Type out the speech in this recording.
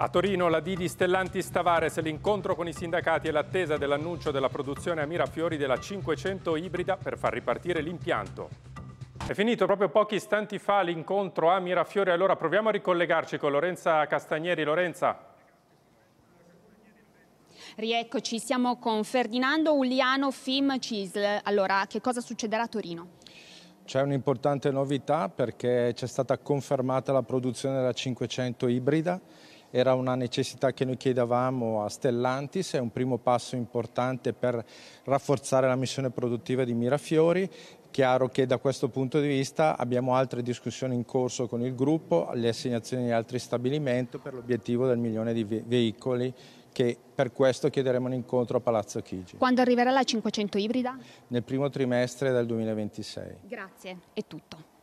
A Torino la Didi Stellanti Stavares, l'incontro con i sindacati e l'attesa dell'annuncio della produzione a Mirafiori della 500 ibrida per far ripartire l'impianto. È finito proprio pochi istanti fa l'incontro a Mirafiori, allora proviamo a ricollegarci con Lorenza Castagneri. Lorenza, Rieccoci, siamo con Ferdinando Uliano Fim Cisl. Allora, che cosa succederà a Torino? C'è un'importante novità perché c'è stata confermata la produzione della 500 ibrida era una necessità che noi chiedevamo a Stellantis, è un primo passo importante per rafforzare la missione produttiva di Mirafiori Chiaro che da questo punto di vista abbiamo altre discussioni in corso con il gruppo, le assegnazioni di altri stabilimenti per l'obiettivo del milione di veicoli che per questo chiederemo un incontro a Palazzo Chigi. Quando arriverà la 500 ibrida? Nel primo trimestre del 2026. Grazie, è tutto.